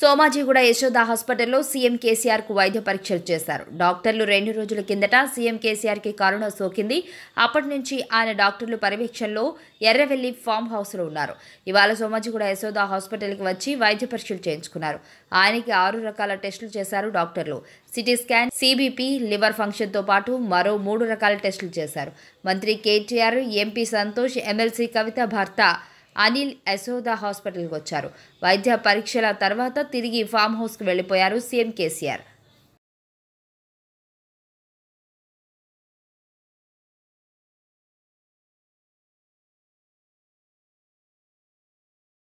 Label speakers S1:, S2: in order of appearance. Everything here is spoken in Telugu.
S1: సోమాజీ కూడా యశోద హాస్పిటల్లో సీఎం కేసీఆర్కు వైద్య పరీక్షలు చేశారు డాక్టర్లు రెండు రోజుల కిందట సీఎం కేసీఆర్కి కరోనా సోకింది అప్పటి నుంచి ఆయన డాక్టర్లు పర్యవేక్షణలో ఎర్రవెల్లి ఫామ్ హౌస్లో ఉన్నారు ఇవాళ సోమాజీ కూడా యశోద హాస్పిటల్కి వచ్చి వైద్య పరీక్షలు చేయించుకున్నారు ఆయనకి ఆరు రకాల టెస్టులు చేశారు డాక్టర్లు సిటీ స్కాన్ సీబీపీ లివర్ ఫంక్షన్తో పాటు మరో మూడు రకాల టెస్టులు చేశారు మంత్రి కేటీఆర్ ఎంపీ సంతోష్ ఎమ్మెల్సీ కవిత భర్త అనిల్ యశోద హాస్పిటల్కి వచ్చారు వైద్య పరీక్షల తర్వాత తిరిగి ఫామ్ హౌస్కు వెళ్ళిపోయారు సీఎం కేసీఆర్